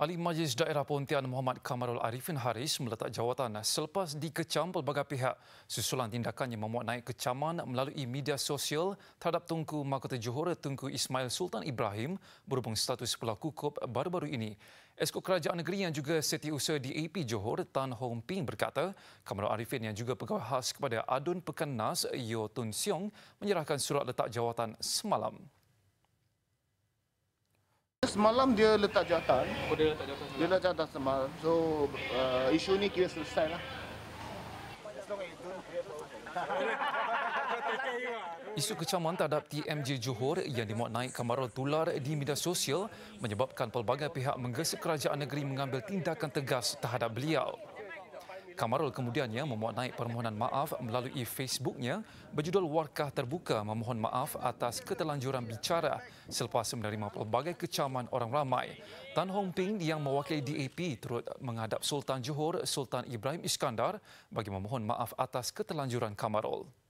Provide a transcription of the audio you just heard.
Ahli Majlis Daerah Pontian Muhammad Kamarul Arifin Haris meletak jawatan selepas dikecam pelbagai pihak susulan tindakannya memuat naik kecaman melalui media sosial terhadap Tunku Mahkota Johor Tunku Ismail Sultan Ibrahim berhubung status pelaku kub baru-baru ini. Esko Kerajaan Negeri yang juga setiausaha di AP Johor Tan Hong Ping berkata, Kamarul Arifin yang juga pegawai khas kepada Adun Pekan Nas Yeo Tun Siong menyerahkan surat letak jawatan semalam semalam dia letak jawatan. Oh, dia letak jawatan. Dia letak jawatan semalam. So uh, isu ni kira selesai lah. Isu kecaman terhadap TMJ Johor yang dimuat naik kamarul tular di media sosial menyebabkan pelbagai pihak menggesa kerajaan negeri mengambil tindakan tegas terhadap beliau. Kamarul kemudiannya memuat naik permohonan maaf melalui Facebooknya berjudul Warkah Terbuka memohon maaf atas ketelanjuran bicara selepas menerima pelbagai kecaman orang ramai. Tan Hong Ping yang mewakili DAP turut menghadap Sultan Johor Sultan Ibrahim Iskandar bagi memohon maaf atas ketelanjuran Kamarul.